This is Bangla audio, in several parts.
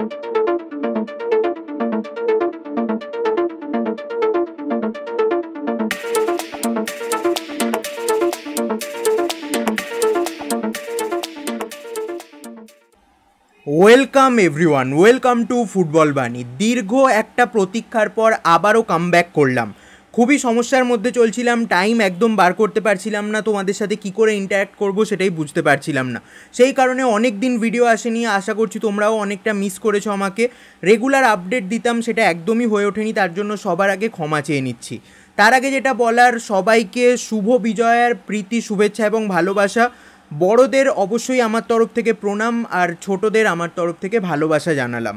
welcome everyone welcome to football Bani দীর্ঘ একটা প্রতীক্ষার পর আবারও কামব্যাক করলাম খুবই সমস্যার মধ্যে চলছিলাম টাইম একদম বার করতে পারছিলাম না তোমাদের সাথে কি করে ইন্টারঅ্যাক্ট করব সেটাই বুঝতে পারছিলাম না সেই কারণে অনেক দিন ভিডিও আসেনি আশা করছি তোমরাও অনেকটা মিস করেছো আমাকে রেগুলার আপডেট দিতাম সেটা একদমই হয়ে ওঠেনি তার জন্য সবার আগে ক্ষমা চেয়ে নিচ্ছি তার আগে যেটা বলার সবাইকে শুভ বিজয়ের প্রীতি শুভেচ্ছা এবং ভালোবাসা বড়দের অবশ্যই আমার তরফ থেকে প্রণাম আর ছোটদের আমার তরফ থেকে ভালোবাসা জানালাম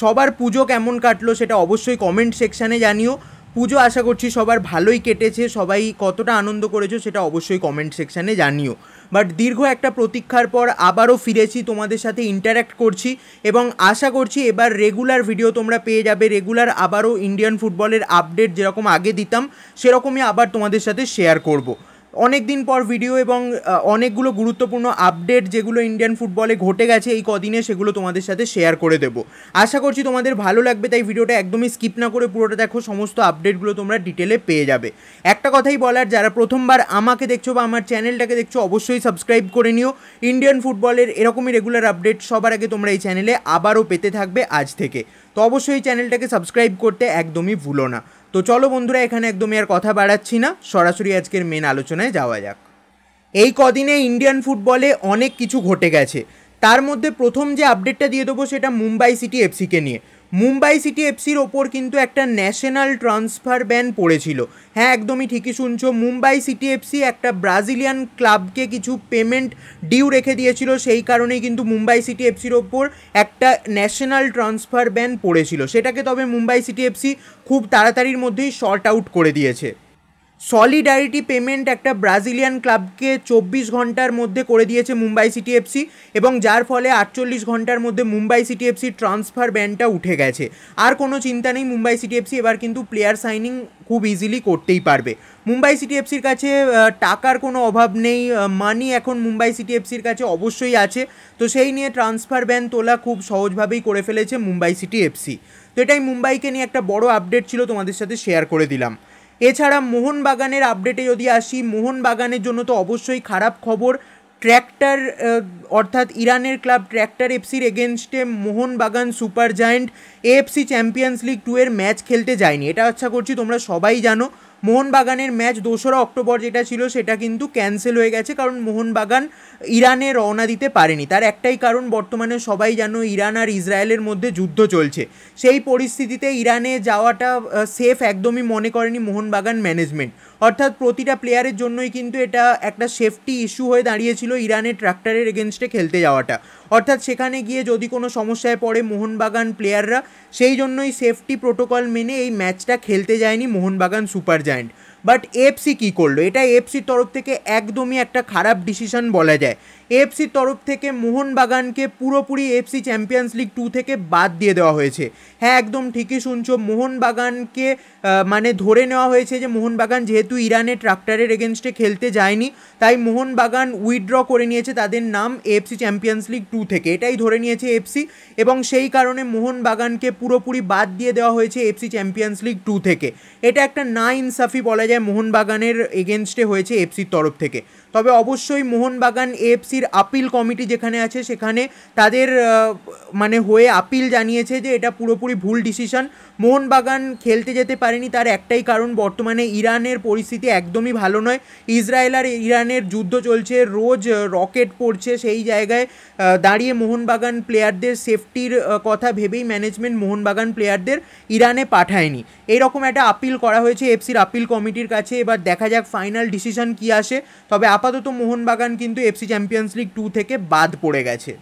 সবার পুজো কেমন কাটলো সেটা অবশ্যই কমেন্ট সেকশানে জানিও পুজো আশা করছি সবার ভালোই কেটেছে সবাই কতটা আনন্দ করেছো সেটা অবশ্যই কমেন্ট সেকশানে জানিও বাট দীর্ঘ একটা প্রতীক্ষার পর আবারও ফিরেছি তোমাদের সাথে ইন্টারাক্ট করছি এবং আশা করছি এবার রেগুলার ভিডিও তোমরা পেয়ে যাবে রেগুলার আবারও ইন্ডিয়ান ফুটবলের আপডেট যেরকম আগে দিতাম সেরকমই আবার তোমাদের সাথে শেয়ার করবো অনেক দিন পর ভিডিও এবং অনেকগুলো গুরুত্বপূর্ণ আপডেট যেগুলো ইন্ডিয়ান ফুটবলে ঘটে গেছে এই কদিনে সেগুলো তোমাদের সাথে শেয়ার করে দেবো আশা করছি তোমাদের ভালো লাগবে তাই ভিডিওটা একদমই স্কিপ না করে পুরোটা দেখো সমস্ত আপডেটগুলো তোমরা ডিটেলে পেয়ে যাবে একটা কথাই বলার যারা প্রথমবার আমাকে দেখছো বা আমার চ্যানেলটাকে দেখছো অবশ্যই সাবস্ক্রাইব করে নিও ইন্ডিয়ান ফুটবলের এরকমই রেগুলার আপডেট সবার আগে তোমরা এই চ্যানেলে আবারও পেতে থাকবে আজ থেকে তো অবশ্যই চ্যানেলটাকে সাবস্ক্রাইব করতে একদমই ভুলো না তো চলো বন্ধুরা এখানে একদমই আর কথা বাড়াচ্ছি না সরাসরি আজকের মেন আলোচনায় যাওয়া যাক এই কদিনে ইন্ডিয়ান ফুটবলে অনেক কিছু ঘটে গেছে তার মধ্যে প্রথম যে আপডেটটা দিয়ে দেবো সেটা মুম্বাই সিটি এফসিকে নিয়ে মুম্বাই সিটি এফসির ওপর কিন্তু একটা ন্যাশনাল ট্রান্সফার ব্যান পড়েছিল হ্যাঁ একদমই ঠিকই শুনছো মুম্বাই সিটি এফসি একটা ব্রাজিলিয়ান ক্লাবকে কিছু পেমেন্ট ডিউ রেখে দিয়েছিল সেই কারণেই কিন্তু মুম্বাই সিটি এফসির ওপর একটা ন্যাশনাল ট্রান্সফার ব্যান পড়েছিল সেটাকে তবে মুম্বাই সিটি এফসি খুব তাড়াতাড়ির মধ্যেই শর্ট আউট করে দিয়েছে সলিডারিটি পেমেন্ট একটা ব্রাজিলিয়ান ক্লাবকে চব্বিশ ঘন্টার মধ্যে করে দিয়েছে মুম্বাই সিটি এফসি এবং যার ফলে আটচল্লিশ ঘন্টার মধ্যে মুম্বাই সিটি এফসি ট্রান্সফার ব্যানটা উঠে গেছে আর কোনো চিন্তা নেই মুম্বাই সিটি এফসি এবার কিন্তু প্লেয়ার সাইনিং খুব ইজিলি করতেই পারবে মুম্বাই সিটি এফসির কাছে টাকার কোনো অভাব নেই মানি এখন মুম্বাই সিটি এফসির কাছে অবশ্যই আছে তো সেই নিয়ে ট্রান্সফার ব্যান তোলা খুব সহজভাবেই করে ফেলেছে মুম্বাই সিটি এফসি তো এটাই মুম্বাইকে নিয়ে একটা বড় আপডেট ছিল তোমাদের সাথে শেয়ার করে দিলাম এছাড়া মোহনবাগানের আপডেটে যদি আসি মোহনবাগানের জন্য তো অবশ্যই খারাপ খবর ট্র্যাক্টর অর্থাৎ ইরানের ক্লাব ট্র্যাক্টর এফসির এগেনস্টে Mohun Bagan super giant AFC champions league two এর ম্যাচ খেলতে যায়নি এটা আচ্ছা করছি তোমরা সবাই জানো মোহনবাগানের ম্যাচ দোসরা অক্টোবর যেটা ছিল সেটা কিন্তু ক্যান্সেল হয়ে গেছে কারণ মোহনবাগান ইরানে রওনা দিতে পারেনি তার একটাই কারণ বর্তমানে সবাই জানো ইরান আর ইসরায়েলের মধ্যে যুদ্ধ চলছে সেই পরিস্থিতিতে ইরানে যাওয়াটা সেফ একদমই মনে করেনি মোহনবাগান ম্যানেজমেন্ট অর্থাৎ প্রতিটা প্লেয়ারের জন্যই কিন্তু এটা একটা সেফটি ইস্যু হয়ে দাঁড়িয়েছিল ইরানের ট্রাক্টরের এগেনস্টে খেলতে যাওয়াটা অর্থাৎ সেখানে গিয়ে যদি কোনো সমস্যায় পড়ে মোহনবাগান প্লেয়াররা সেই জন্যই সেফটি প্রোটোকল মেনে এই ম্যাচটা খেলতে যায়নি Mohun Bagan super giant but FC কী করলো এটা এফসির তরফ থেকে একদমই একটা খারাপ ডিসিশন বলা যায় এফসির তরফ থেকে মোহনবাগানকে পুরোপুরি এফসি চ্যাম্পিয়ন্স লিগ টু থেকে বাদ দিয়ে দেওয়া হয়েছে হ্যাঁ একদম ঠিকই শুনছো মোহনবাগানকে মানে ধরে নেওয়া হয়েছে যে মোহনবাগান যেহেতু ইরানে ট্রাক্টরের এগেনস্টে খেলতে যায়নি তাই মোহনবাগান উইথড্র করে নিয়েছে তাদের নাম এফসি চ্যাম্পিয়ন্স লিগ টু থেকে এটাই ধরে নিয়েছে এফসি এবং সেই কারণে মোহনবাগানকে পুরোপুরি বাদ দিয়ে দেওয়া হয়েছে এফসি চ্যাম্পিয়ন্স লিগ টু থেকে এটা একটা না ইনসাফি বলা যায় মোহনবাগানের এগেনস্টে হয়েছে এফসির তরফ থেকে তবে অবশ্যই মোহনবাগান এফসির আপিল কমিটি যেখানে আছে সেখানে তাদের মানে হয়ে আপিল জানিয়েছে যে এটা পুরোপুরি ভুল ডিসিশন মোহনবাগান খেলতে যেতে পারেনি তার একটাই কারণ বর্তমানে ইরানের পরিস্থিতি একদমই ভালো নয় ইসরায়েল আর ইরানের যুদ্ধ চলছে রোজ রকেট পড়ছে সেই জায়গায় দাঁড়িয়ে মোহনবাগান প্লেয়ারদের সেফটির কথা ভেবেই ম্যানেজমেন্ট মোহনবাগান প্লেয়ারদের ইরানে পাঠায়নি এইরকম একটা আপিল করা হয়েছে এফসির আপিল কমিটির কাছে এবার দেখা যাক ফাইনাল ডিসিশন কী আসে তবে আপ আপাতত মোহনবাগান কিন্তু এফসি চ্যাম্পিয়ন্স লিগ টু থেকে বাদ পড়ে গেছে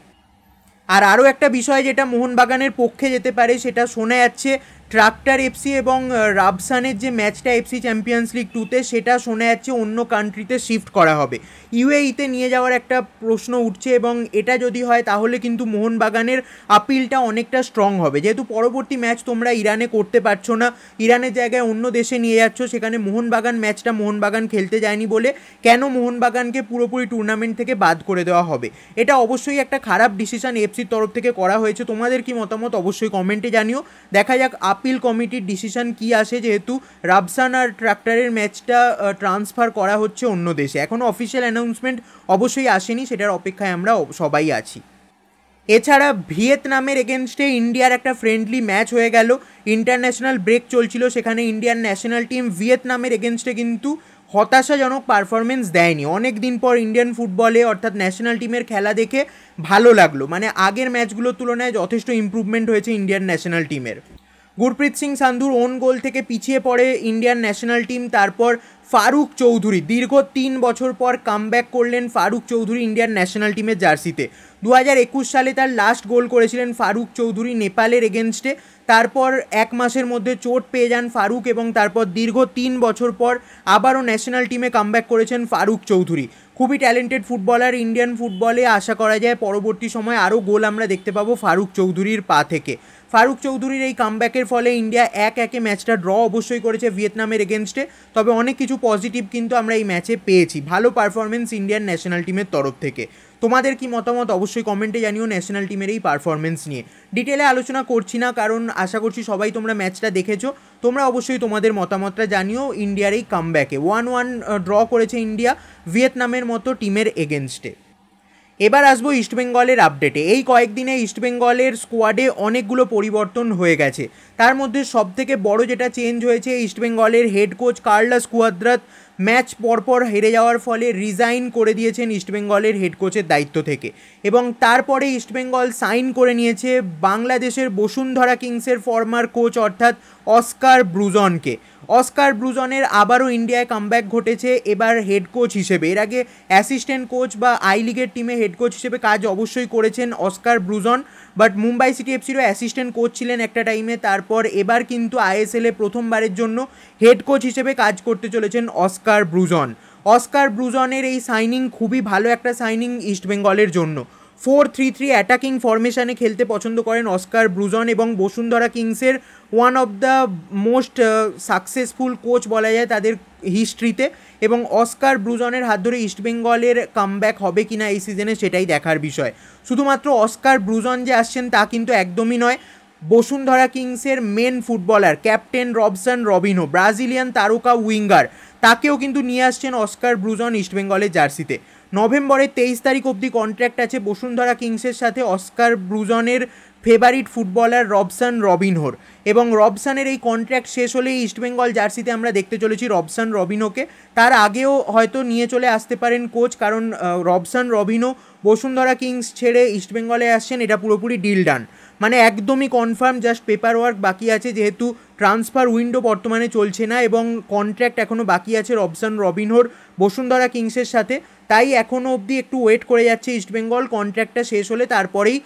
আর আরও একটা বিষয় যেটা মোহনবাগানের পক্ষে যেতে পারে সেটা শোনা যাচ্ছে ট্রাক্টার এফসি এবং রাবসানের যে ম্যাচটা এফসি চ্যাম্পিয়ন্স লিগ টুতে সেটা শোনা যাচ্ছে অন্য কান্ট্রিতে শিফট করা হবে ইউএইতে নিয়ে যাওয়ার একটা প্রশ্ন উঠছে এবং এটা যদি হয় তাহলে কিন্তু মোহনবাগানের আপিলটা অনেকটা স্ট্রং হবে যেহেতু পরবর্তী ম্যাচ তোমরা ইরানে করতে পারছো না ইরানের জায়গায় অন্য দেশে নিয়ে যাচ্ছ সেখানে মোহনবাগান ম্যাচটা মোহনবাগান খেলতে যায়নি বলে কেন মোহনবাগানকে পুরোপুরি টুর্নামেন্ট থেকে বাদ করে দেওয়া হবে এটা অবশ্যই একটা খারাপ ডিসিশন এফসির তরফ থেকে করা হয়েছে তোমাদের কি মতামত অবশ্যই কমেন্টে জানিও দেখা যাক আপ আপিল কমিটির ডিসিশান কি আসে যেহেতু রাবসান আর ট্রাক্টরের ম্যাচটা ট্রান্সফার করা হচ্ছে অন্য দেশে এখনও অফিসিয়াল অ্যানাউন্সমেন্ট অবশ্যই আসেনি সেটার অপেক্ষায় আমরা সবাই আছি এছাড়া ভিয়েতনামের এগেনস্টে ইন্ডিয়ার একটা ফ্রেন্ডলি ম্যাচ হয়ে গেল ইন্টারন্যাশনাল ব্রেক চলছিল সেখানে ইন্ডিয়ান ন্যাশনাল টিম ভিয়েতনামের এগেনস্টে কিন্তু হতাশাজনক পারফরমেন্স দেয়নি অনেক দিন পর ইন্ডিয়ান ফুটবলে অর্থাৎ ন্যাশনাল টিমের খেলা দেখে ভালো লাগলো মানে আগের ম্যাচগুলোর তুলনায় যথেষ্ট ইম্প্রুভমেন্ট হয়েছে ইন্ডিয়ান ন্যাশনাল টিমের গুরপ্রীত সিং সান্ধুর ওন গোল থেকে পিছিয়ে পড়ে ইন্ডিয়ান ন্যাশনাল টিম তারপর ফারুক চৌধুরী দীর্ঘ তিন বছর পর কামব্যাক করলেন ফারুক চৌধুরী ইন্ডিয়ান ন্যাশনাল টিমের জার্সিতে দু সালে তার লাস্ট গোল করেছিলেন ফারুক চৌধুরী নেপালের এগেনস্টে তারপর এক মাসের মধ্যে চোট পেয়ে যান ফারুক এবং তারপর দীর্ঘ তিন বছর পর আবারও ন্যাশনাল টিমে কামব্যাক করেছেন ফারুক চৌধুরী খুবই ট্যালেন্টেড ফুটবলার ইন্ডিয়ান ফুটবলে আশা করা যায় পরবর্তী সময় আরও গোল আমরা দেখতে পাবো ফারুক চৌধুরীর পা থেকে ফারুক চৌধুরীর এই কামব্যাকের ফলে ইন্ডিয়া এক একে ম্যাচটা ড্র অবশ্যই করেছে ভিয়েতনামের এগেনস্টে তবে অনেক কিছু পজিটিভ কিন্তু আমরা এই ম্যাচে পেয়েছি ভালো পারফরমেন্স ইন্ডিয়ান ন্যাশনাল টিমের তরফ থেকে তোমাদের কি মতামত অবশ্যই কমেন্টে জানিও ন্যাশনাল টিমের এই পারফরমেন্স নিয়ে ডিটেলে আলোচনা করছি না কারণ আশা করছি সবাই তোমরা ম্যাচটা দেখেছো তোমরা অবশ্যই তোমাদের মতামতটা জানিও ইন্ডিয়ার এই কামব্যাকে ওয়ান ওয়ান ড্র করেছে ইন্ডিয়া ভিয়েতনামের মতো টিমের এগেনস্টে এবার আসবো ইস্টবেঙ্গলের আপডেটে এই কয়েকদিনে ইস্টবেঙ্গলের স্কোয়াডে অনেকগুলো পরিবর্তন হয়ে গেছে তার মধ্যে সবথেকে বড় যেটা চেঞ্জ হয়েছে ইস্টবেঙ্গলের head coach Carles Cuadrat match পরপর হেরে যাওয়ার ফলে রিজাইন করে দিয়েছেন ইস্টবেঙ্গলের হেড কোচের দায়িত্ব থেকে এবং তারপরে ইস্টবেঙ্গল সাইন করে নিয়েছে বাংলাদেশের বসুন্ধরা কিংসের ফর্মার কোচ অর্থাৎ অস্কার ব্রুজনকে অস্কার ব্লুজনের আবারও ইন্ডিয়ায় কামব্যাক ঘটেছে এবার হেড কোচ হিসেবে এর আগে অ্যাসিস্ট্যান্ট কোচ বা আই লিগের টিমে হেড কোচ হিসেবে কাজ অবশ্যই করেছেন Oscar Bruzon but Mumbai city এফসিরও অ্যাসিস্ট্যান্ট কোচ ছিলেন একটা টাইমে তারপর এবার কিন্তু আইএসএলে প্রথমবারের জন্য হেড কোচ হিসেবে কাজ করতে চলেছেন অস্কার ব্লুজন অস্কার ব্রুজনের এই সাইনিং খুবই ভালো একটা সাইনিং ইস্টবেঙ্গলের জন্য ফোর থ্রি থ্রি অ্যাটাকিং ফরমেশানে খেলতে পছন্দ করেন অস্কার ব্রুজন এবং বসুন্ধরা কিংসের one of the most successful coach বলা যায় তাদের হিস্ট্রিতে এবং অস্কার ব্রুজনের হাত ধরে ইস্টবেঙ্গলের কামব্যাক হবে কি না এই সিজনে সেটাই দেখার বিষয় শুধুমাত্র অস্কার ব্রুজন যে আসছেন তা কিন্তু একদমই নয় বসুন্ধরা কিংসের main footballer captain Robson Robinho Brazilian তারকা উইঙ্গার তাকেও কিন্তু নিয়ে আসছেন অস্কার ব্রুজন ইস্টবেঙ্গলের জার্সিতে নভেম্বরের তেইশ তারিখ অবধি কন্ট্র্যাক্ট আছে বসুন্ধরা কিংসের সাথে অস্কার ব্রুজনের ফেভারিট ফুটবলার রবসান রবিনহোর এবং রবসানের এই কন্ট্র্যাক্ট শেষ হলে ইস্টবেঙ্গল জার্সিতে আমরা দেখতে চলেছি রবসান রবিনোকে তার আগেও হয়তো নিয়ে চলে আসতে পারেন কোচ কারণ রবসান রবিনো বসুন্ধরা কিংস ছেড়ে ইস্টবেঙ্গলে আসছেন এটা পুরোপুরি ডিল ডান মানে একদমই কনফার্ম জাস্ট পেপার ওয়ার্ক বাকি আছে যেহেতু ট্রান্সফার উইন্ডো বর্তমানে চলছে না এবং কন্ট্র্যাক্ট এখনও বাকি আছে রবসন রবিনহোর বসুন্ধরা কিংসের সাথে তাই এখনও অবধি একটু ওয়েট করে যাচ্ছে ইস্টবেঙ্গল কন্ট্র্যাক্টটা শেষ হলে তারপরেই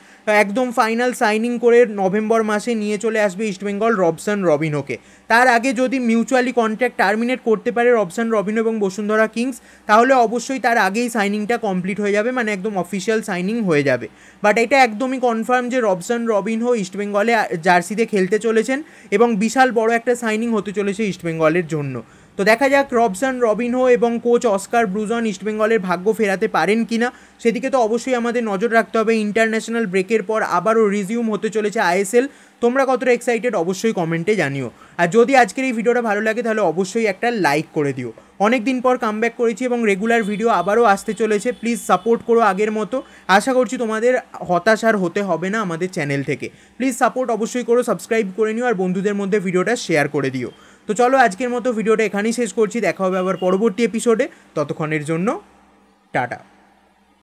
একদম ফাইনাল সাইনিং করে নভেম্বর মাসে নিয়ে চলে আসবে ইস্টবেঙ্গল রবসন রবিনোকে তার আগে যদি মিউচুয়ালি কন্ট্র্যাক্ট টার্মিনেট করতে পারে রবসন রবিনো এবং বসুন্ধরা কিংস তাহলে অবশ্যই তার আগেই সাইনিংটা কমপ্লিট হয়ে যাবে মানে একদম অফিসিয়াল সাইনিং হয়ে যাবে বাট এটা একদমই কনফার্ম যে রবসন রব রবিনহো ইস্টবেঙ্গলে জার্সিতে খেলতে চলেছেন এবং বিশাল বড় একটা সাইনিং হতে চলেছে ইস্টবেঙ্গলের জন্য তো দেখা যাক রবসান রবিনহো এবং কোচ অস্কার ব্রুজন ইস্টবেঙ্গলের ভাগ্য ফেরাতে পারেন কি না সেদিকে তো অবশ্যই আমাদের নজর রাখতে হবে ইন্টারন্যাশনাল ব্রেকের পর আবারও রিজিউম হতে চলেছে আইএসএল তোমরা কতটা এক্সাইটেড অবশ্যই কমেন্টে জানিও আর যদি আজকের এই ভিডিওটা ভালো লাগে তাহলে অবশ্যই একটা লাইক করে দিও অনেক দিন পর কামব্যাক করেছি এবং রেগুলার ভিডিও আবারও আসতে চলেছে প্লিজ সাপোর্ট করো আগের মতো আশা করছি তোমাদের হতাশার হতে হবে না আমাদের চ্যানেল থেকে প্লিজ সাপোর্ট অবশ্যই করো সাবস্ক্রাইব করে নিও আর বন্ধুদের মধ্যে ভিডিওটা শেয়ার করে দিও তো চলো আজকের মতো ভিডিওটা এখানেই শেষ করছি দেখা হবে আবার পরবর্তী এপিসোডে ততক্ষণের জন্য টাটা